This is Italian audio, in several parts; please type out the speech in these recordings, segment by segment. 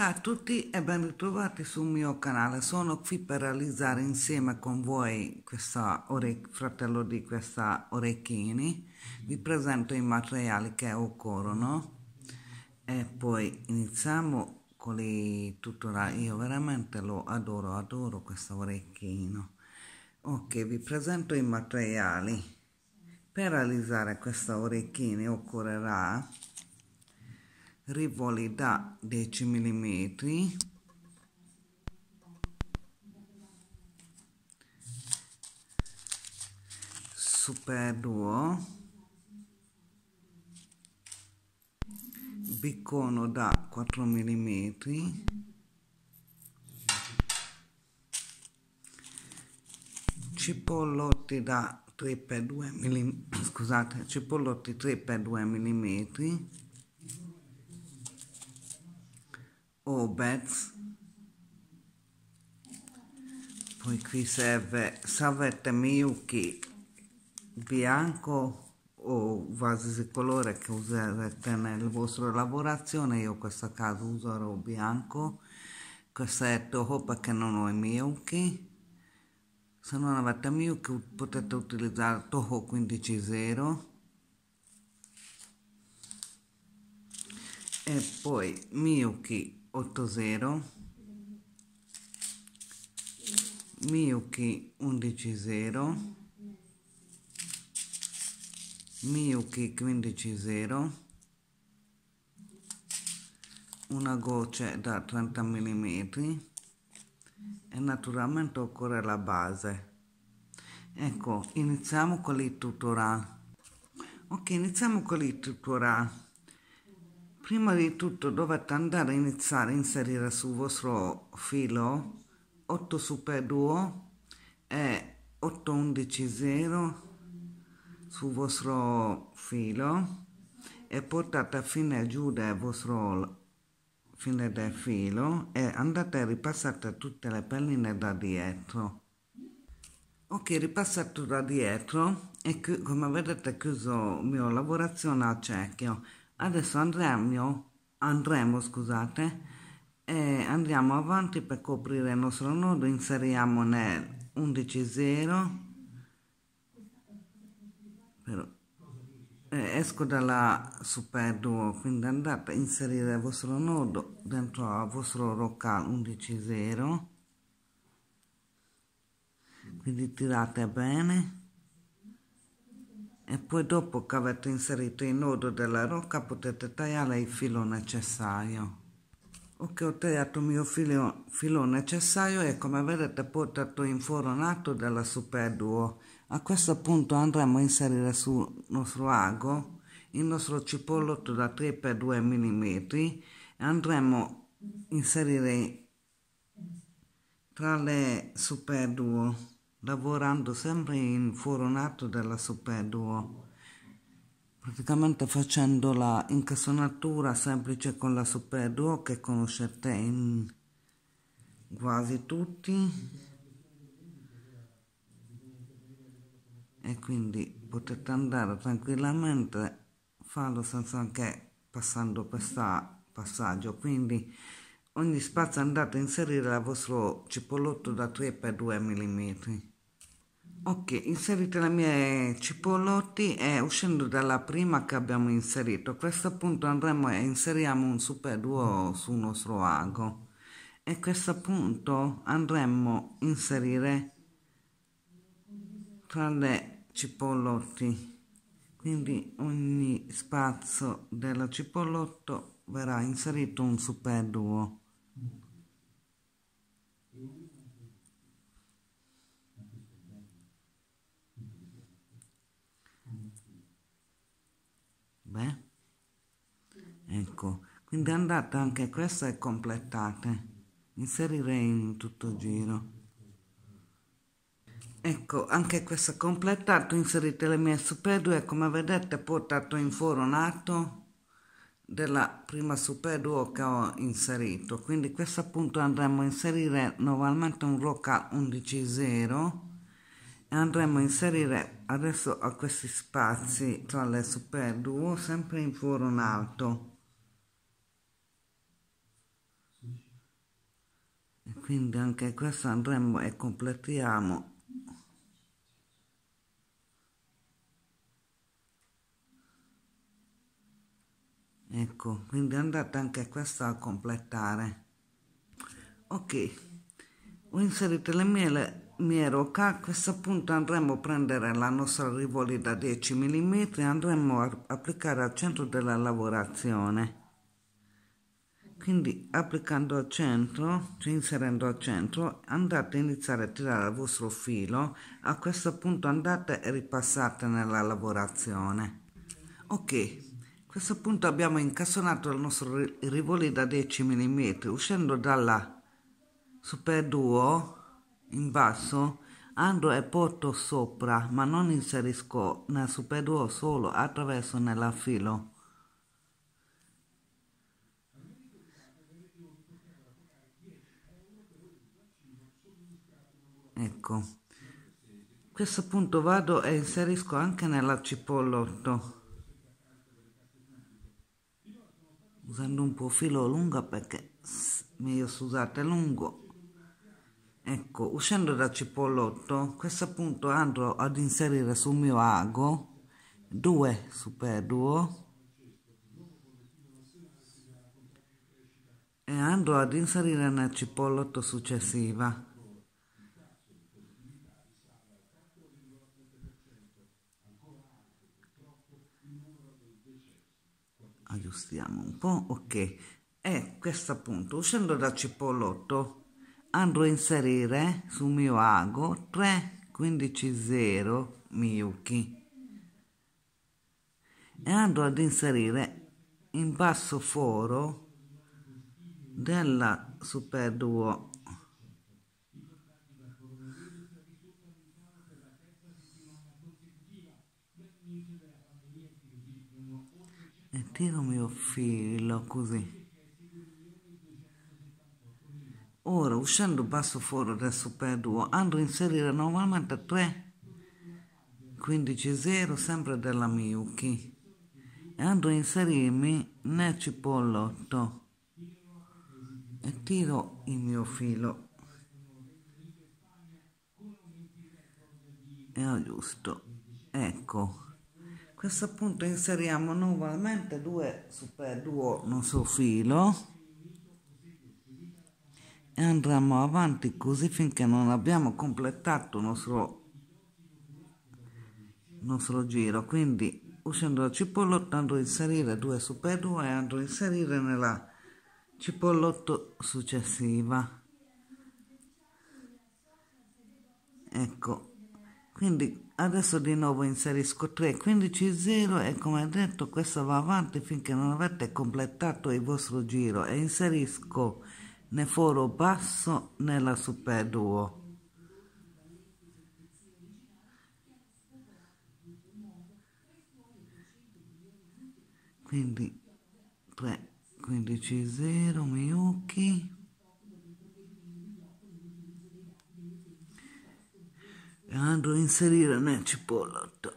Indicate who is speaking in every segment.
Speaker 1: Ciao a tutti e ben ritrovati sul mio canale, sono qui per realizzare insieme con voi questa orecchia, fratello di questa orecchini, vi presento i materiali che occorrono e poi iniziamo con i tutorial, io veramente lo adoro, adoro questo orecchino. Ok, vi presento i materiali, per realizzare questa orecchini occorrerà rivoli da 10 mm super duo biccono da 4 mm cipollotti da 3 x 2 mm scusate cipollotti 3 x 2 mm o oh, Betz. Poi qui serve Savette Miyuki bianco o vasi di colore che userete nella vostra lavorazione io in questo caso userò bianco questo è Toho perché non ho i Miyuki se non avete Miyuki potete utilizzare Toho 150 e poi Miyuki 80 Miyuki 110 Miyuki 150 una goccia da 30 mm e naturalmente occorre la base ecco iniziamo con il tutorial ok iniziamo con il tutorial prima di tutto dovete andare a iniziare a inserire sul vostro filo 8 super 2 e 8 11 0 sul vostro filo e portate fine giù del vostro fine del filo e andate a ripassare tutte le pelline da dietro ok ripassato da dietro e come vedete chiuso mio lavorazione a cerchio Adesso andremo, andremo scusate, e andiamo avanti per coprire il nostro nodo, inseriamo nel 11 0, però, eh, esco dalla superduo, quindi andate a inserire il vostro nodo dentro al vostro rocal 11 0, quindi tirate bene e poi dopo che avete inserito il nodo della rocca potete tagliare il filo necessario ok ho tagliato il mio filo, filo necessario e come vedete portato inforonato della super a questo punto andremo a inserire sul nostro ago il nostro cipollotto da 3x2 mm e andremo a inserire tra le super lavorando sempre in foronato della Superduo, praticamente facendo la incassonatura semplice con la Superduo che conoscete in quasi tutti e quindi potete andare tranquillamente farlo senza anche passando questo passaggio quindi ogni spazio andate a inserire il vostro cipollotto da 3x2 mm. Ok, inserite le mie cipollotti e uscendo dalla prima che abbiamo inserito, a questo punto andremo e inseriamo un super duo sul nostro ago e a questo punto andremo a inserire tra le cipollotti quindi ogni spazio della cipollotto verrà inserito un super duo Beh, ecco, quindi andate anche questa e completate. Inserirei in tutto giro. Ecco, anche questo è completato, inserite le mie superdue, come vedete portato inforonato della prima superduo che ho inserito. Quindi questo appunto andremo a inserire normalmente un roca 11.0 andremo a inserire adesso a questi spazi tra le superduo sempre in foro in alto e quindi anche questo andremo e completiamo ecco quindi andate anche questo a completare ok ho inserito le mele Mieroca a questo punto andremo a prendere la nostra rivoli da 10 mm andremo a applicare al centro della lavorazione quindi applicando al centro cioè inserendo al centro andate a iniziare a tirare il vostro filo a questo punto andate e ripassate nella lavorazione ok a questo punto abbiamo incassonato il nostro rivoli da 10 mm uscendo dalla super duo in basso andò e porto sopra, ma non inserisco ne superò solo attraverso nell'affilo. Ecco, a questo punto vado e inserisco anche nella cipollotto. Usando un po' filo lungo perché meglio scusate lungo Ecco, uscendo dal Cipollotto, a questo punto andrò ad inserire sul mio ago due superduo e andrò ad inserire nel cipollotto successiva. Aggiustiamo un po', ok. E questo appunto, uscendo dal cipollotto, andrò a inserire sul mio ago 3 15 0 Miyuki e andrò ad inserire in basso foro della super duo e tiro il mio filo così Ora, uscendo basso fuori dal superduo, andrò a inserire 93, 15-0, sempre della Miyuki. E andrò a inserirmi nel cipollotto. E tiro il mio filo. E ho giusto. Ecco. A questo punto inseriamo nuovamente due superduo non so filo e andremo avanti così finché non abbiamo completato il nostro, nostro giro. Quindi uscendo la cipollotto andrò a inserire 2 su per 2 e andrò a inserire nella cipollotto successiva. Ecco, quindi adesso di nuovo inserisco 3 15 0 e come detto questo va avanti finché non avete completato il vostro giro e inserisco né foro basso né la superduo. Quindi 3, 15, 0, Miyuki. E andrò a inserire nel cipollotto.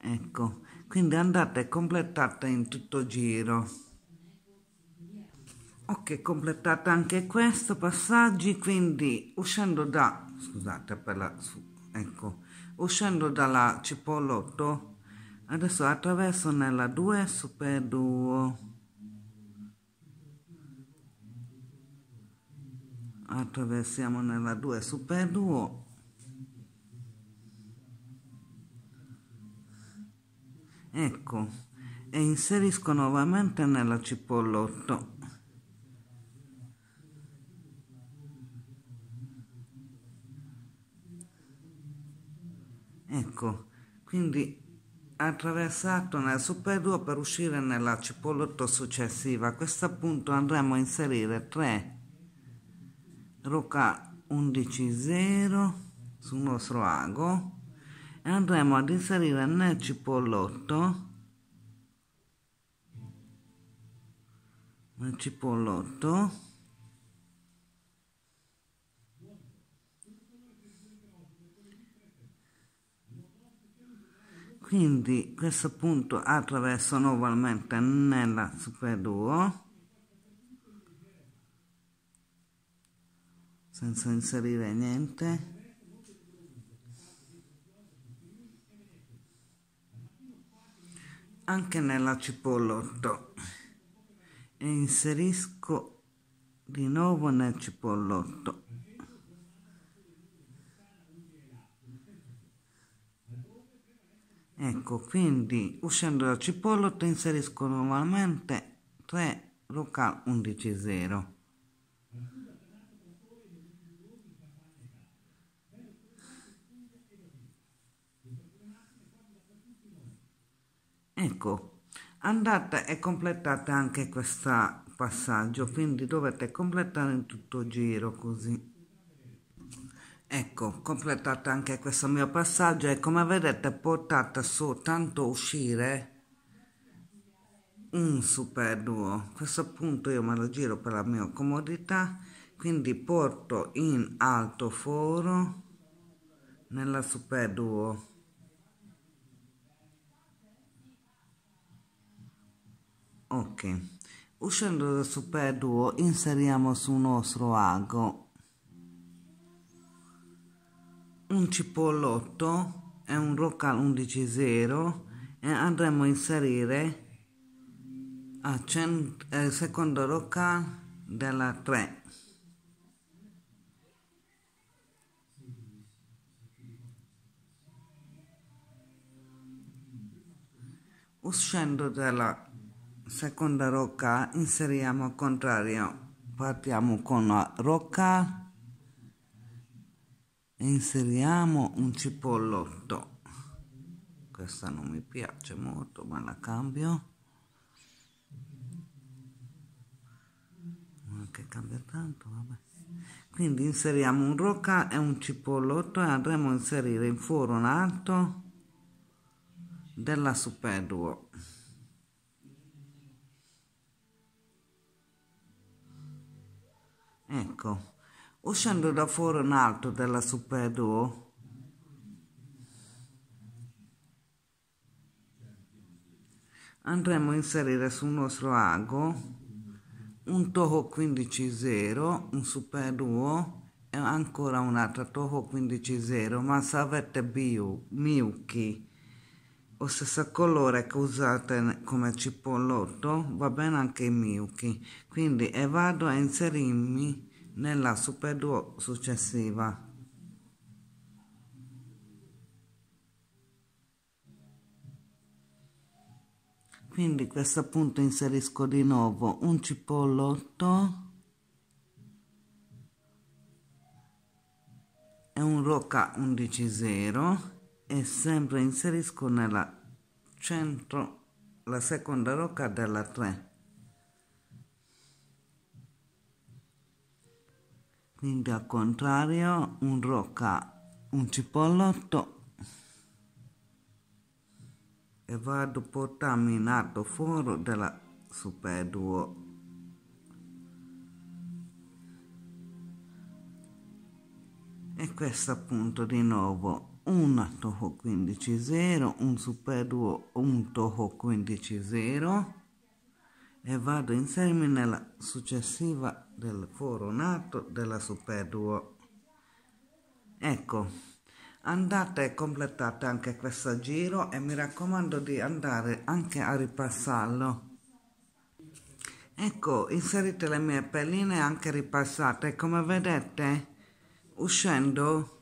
Speaker 1: Ecco quindi andate completate in tutto giro ok completate anche questo passaggi quindi uscendo da scusate per la ecco uscendo dalla cipolotto adesso attraverso nella 2 super 2 attraversiamo nella 2 super 2 ecco e inserisco nuovamente nella cipollotto ecco quindi attraversato nel 2 per uscire nella cipollotto successiva a questo punto andremo a inserire 3 roca 11 0 sul nostro ago andremo ad inserire nel cipollotto nel cipollotto quindi questo punto attraverso nuovamente nella super duo senza inserire niente anche nella cipolla 8 e inserisco di nuovo nel cipollotto ecco quindi uscendo dal cipollotto inserisco nuovamente 3 local 11 0 Ecco, andate e completate anche questo passaggio, quindi dovete completare in tutto giro così. Ecco, completate anche questo mio passaggio e come vedete portate soltanto uscire un super duo. Questo punto io me lo giro per la mia comodità, quindi porto in alto foro nella super duo. ok uscendo da super duo inseriamo sul nostro ago un cipollotto e un rocal 110 e andremo a inserire a eh, secondo rocal della 3 uscendo dalla seconda rocca inseriamo al contrario partiamo con la rocca e inseriamo un cipollotto questa non mi piace molto ma la cambio che cambia tanto vabbè. quindi inseriamo un rocca e un cipollotto e andremo a inserire in foro un alto della superduo ecco uscendo da fuori un altro della super duo andremo a inserire sul nostro ago un toho 15-0 un super duo e ancora un altro toho 15-0 ma savette Miuki lo stesso colore che usate come cipollotto va bene anche in Miyuki, quindi e vado a inserirmi nella super duo successiva. Quindi a questo punto inserisco di nuovo un cipollotto e un roca 110 e sempre inserisco nella centro la seconda rocca della 3 quindi al contrario un rocca un cipollotto e vado portami in alto foro della super duo e questo appunto di nuovo una Toho 15-0, un duo un Toho 15-0 e vado insieme nella successiva del foro nato della super duo Ecco, andate e completate anche questo giro e mi raccomando di andare anche a ripassarlo. Ecco, inserite le mie pelline anche ripassate, come vedete, uscendo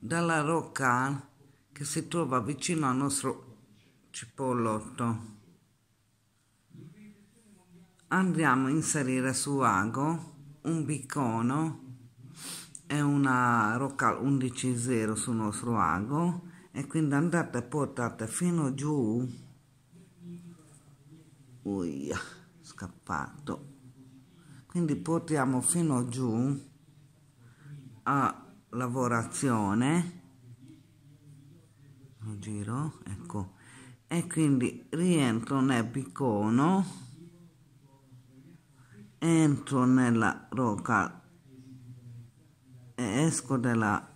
Speaker 1: dalla Rocca che si trova vicino al nostro cipollotto. Andiamo a inserire su ago un biccono e una Rocca 11.0 sul nostro ago e quindi andate e portate fino giù. Uia, scappato. Quindi portiamo fino giù a lavorazione un giro ecco e quindi rientro nel piccono entro nella roca e esco dalla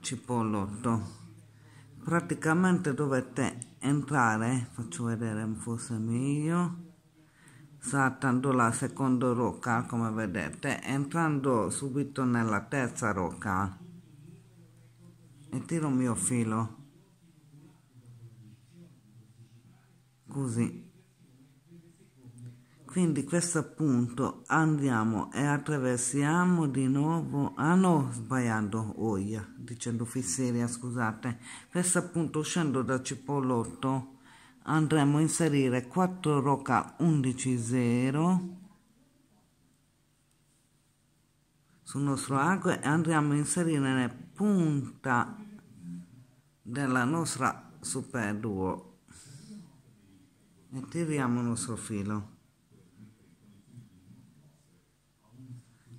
Speaker 1: cipollotto praticamente dovete entrare faccio vedere forse meglio saltando la seconda rocca come vedete entrando subito nella terza rocca e tiro il mio filo così quindi questo punto andiamo e attraversiamo di nuovo ah no sbagliando oia dicendo fisseria scusate questo punto scendo da cipollotto andremo a inserire 4 roca 11 0 sul nostro arco e andremo a inserire le punta della nostra super duo e tiriamo il nostro filo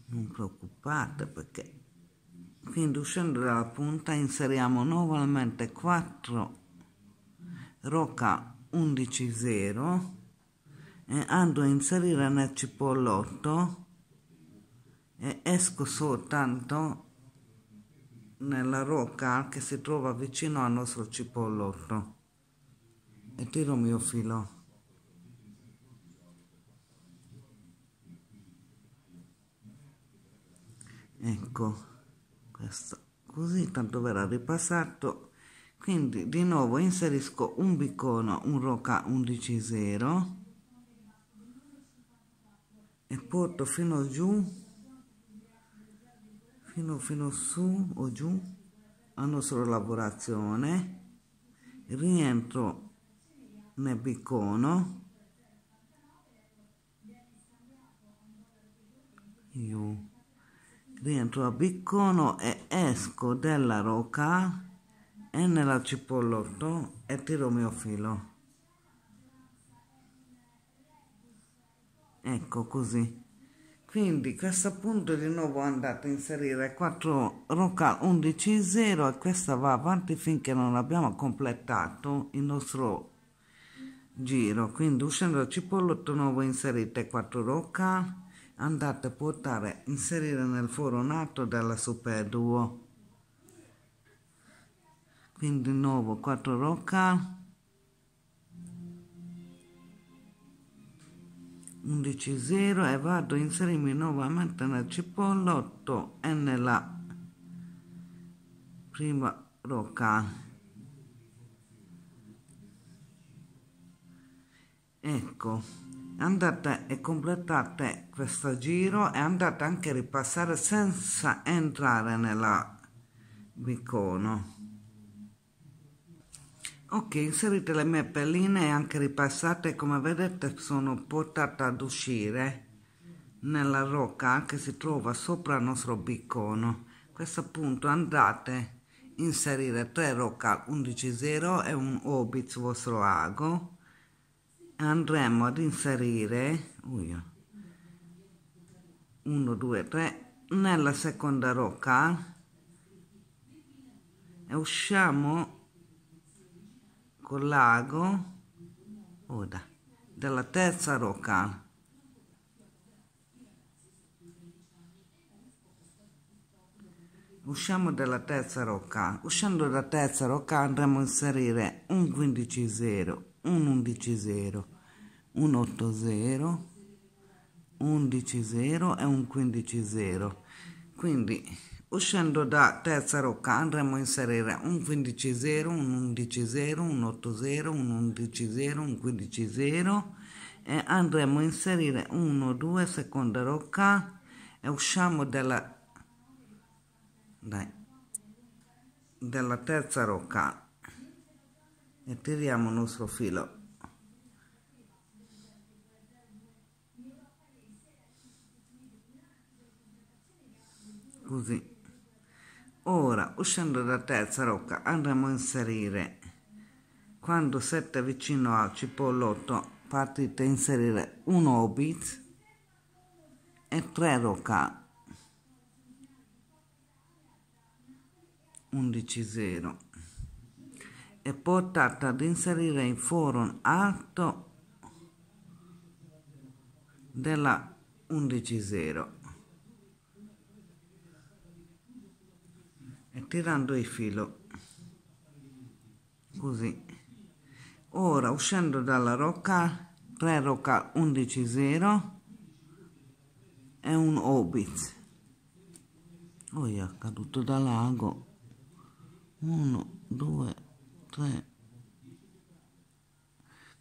Speaker 1: non preoccupate perché quindi uscendo dalla punta inseriamo nuovamente 4 roca 11.0 e eh, ando a inserire nel cipollotto e esco soltanto nella rocca che si trova vicino al nostro cipollotto e tiro il mio filo ecco questo così tanto verrà ripassato quindi di nuovo inserisco un bicono un roca 110 e porto fino giù fino fino su o giù alla nostra lavorazione rientro nel bicono io rientro al bicono e esco dalla roca e nella cipollotto e tiro il mio filo ecco così quindi a questo punto di nuovo andate a inserire 4 rocca 11 0 e questa va avanti finché non abbiamo completato il nostro giro quindi uscendo dal cipollotto nuovo inserite 4 rocca andate a portare inserire nel foro nato della super duo quindi di nuovo 4 rocca 11 0 e vado a inserirmi nuovamente nel cipolla 8 e nella prima rocca ecco andate e completate questo giro e andate anche a ripassare senza entrare nella bicono Ok, inserite le mie pelline e anche ripassate, come vedete sono portata ad uscire nella rocca che si trova sopra il nostro biccono. A questo punto andate a inserire 3 rocca 11.0 e un obit vostro ago andremo ad inserire 1, 2, 3 nella seconda rocca e usciamo col lago Oda, oh, della terza rocca. Usciamo dalla terza rocca. Uscendo da terza rocca andremo a inserire un 15 0, un 11 0, un 8 0, 11 0 e un 15 0. Quindi Uscendo da terza rocca andremo a inserire un 15-0, un 11-0, un 8-0, un 11-0, un 15-0 e andremo a inserire 1-2 seconda rocca e usciamo dalla, dai, dalla terza rocca e tiriamo il nostro filo così Ora, uscendo dalla terza rocca, andremo a inserire, quando 7 vicino al cipollotto partite a inserire un obit e 3 rocca 11 0 e portate ad inserire in foro alto della 11 0 tirando il filo così ora uscendo dalla rocca 3 rocca 11 0 è un obit poi è caduto da lago 1 2 3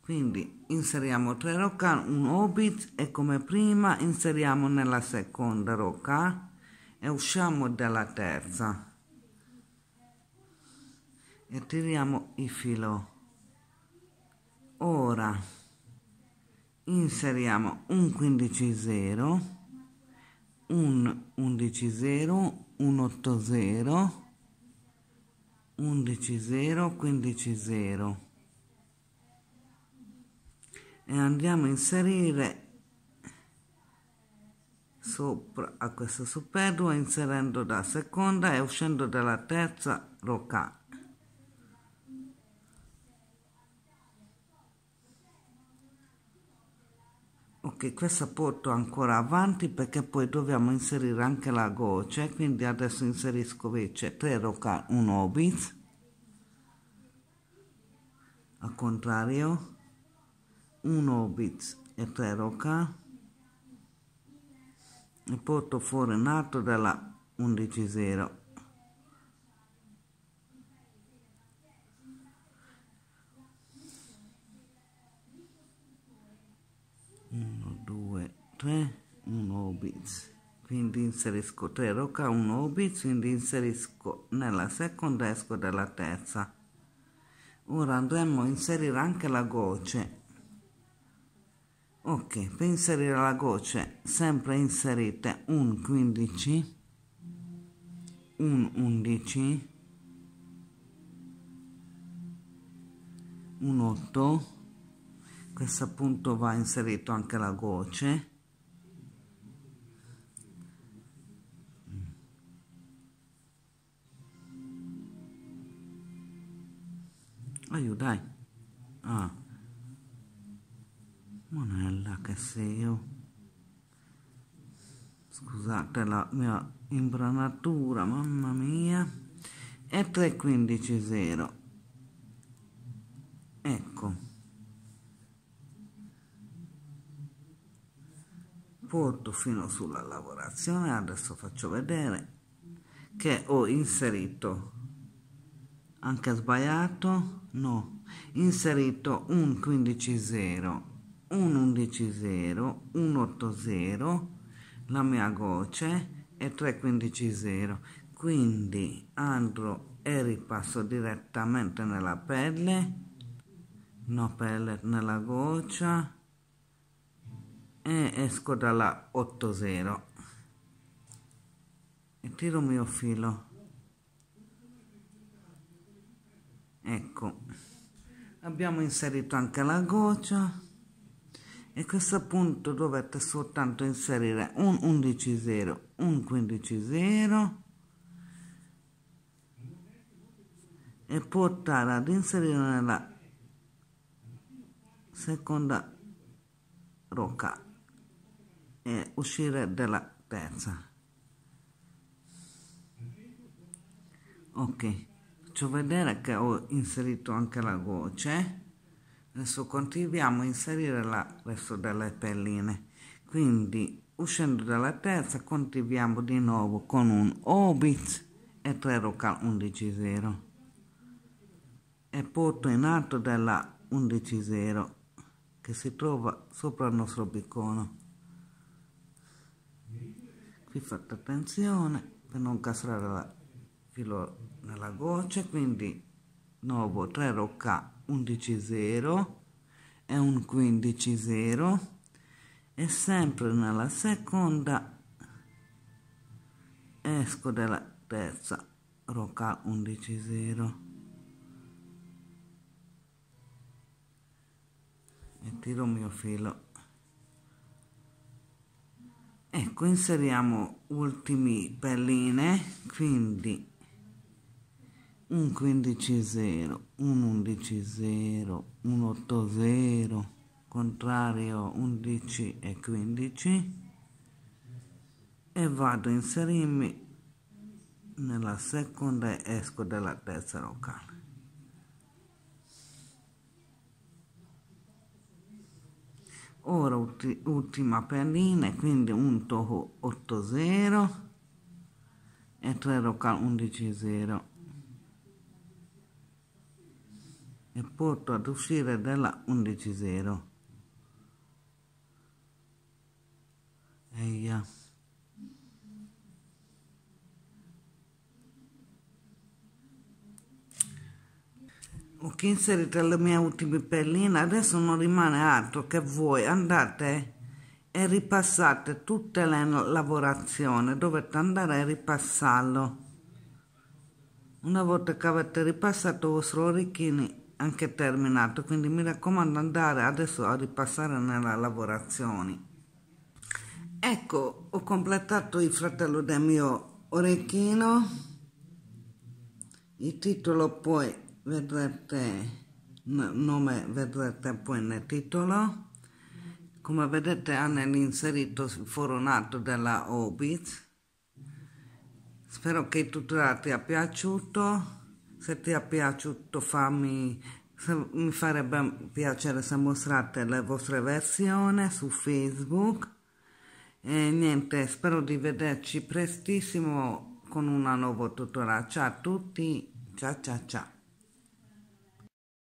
Speaker 1: quindi inseriamo 3 rocca un obit e come prima inseriamo nella seconda rocca e usciamo dalla terza e tiriamo il filo ora inseriamo un 15 0 un 11 0 un 8 0 11 0 15 0 e andiamo a inserire sopra a questa superlua inserendo da seconda e uscendo dalla terza rocca ok questa porto ancora avanti perché poi dobbiamo inserire anche la goccia eh, quindi adesso inserisco invece 3 roca 1 obis al contrario 1 obis e 3 roca e porto fuori un altro della 11 0 3 1 obits quindi inserisco 3 rocca 1 obits quindi inserisco nella seconda esco dalla terza ora andremo a inserire anche la goce ok per inserire la goce sempre inserite un 15 un 11 un 8 questo appunto va inserito anche la goce Aiuto, ah, dai. Ah. Monella, che sei io. Scusate la mia imbranatura, mamma mia. E 315 0. Ecco. porto fino sulla lavorazione adesso faccio vedere che ho inserito anche sbagliato No, inserito un 15-0, un 11-0, un 8-0, la mia gocce e 3-15-0. Quindi andrò e ripasso direttamente nella pelle, no pelle nella goccia e esco dalla 8-0 e tiro il mio filo. ecco abbiamo inserito anche la goccia e questo punto dovete soltanto inserire un 11 0 un 15 0 e portare ad inserire nella seconda rocca e uscire dalla terza ok faccio vedere che ho inserito anche la voce adesso continuiamo a inserire il resto delle pelline quindi uscendo dalla terza continuiamo di nuovo con un obit e 3 rocal 110 e porto in alto della 110 che si trova sopra il nostro bicono qui fate attenzione per non castrare la filo nella goccia quindi 9 3 rocca 11 0 e un 15 0 e sempre nella seconda esco dalla terza rocca 11 0 e tiro il mio filo ecco inseriamo ultimi pelline quindi un 15-0, un 11-0, un 8-0, contrario 11 e 15 e vado a inserirmi nella seconda e esco dalla terza locale. Ora ulti, ultima perlina, quindi un toho 8-0 e 3 local 11-0. e porto ad uscire dalla 11.0 un decisero. Eia. Ho inserito le mie ultime pelline, adesso non rimane altro che voi andate e ripassate tutte le lavorazioni, dovete andare a ripassarlo. Una volta che avete ripassato i vostri orecchini anche terminato, quindi mi raccomando andare adesso a ripassare nella lavorazione. Ecco, ho completato il fratello del mio orecchino, il titolo poi vedrete, il nome vedrete poi nel titolo. Come vedete hanno inserito il foronato della Hobbit Spero che il tutorial ti sia piaciuto se ti è piaciuto fammi mi farebbe piacere se mostrate le vostre versioni su facebook e niente spero di vederci prestissimo con una nuova tutorial ciao a tutti ciao ciao ciao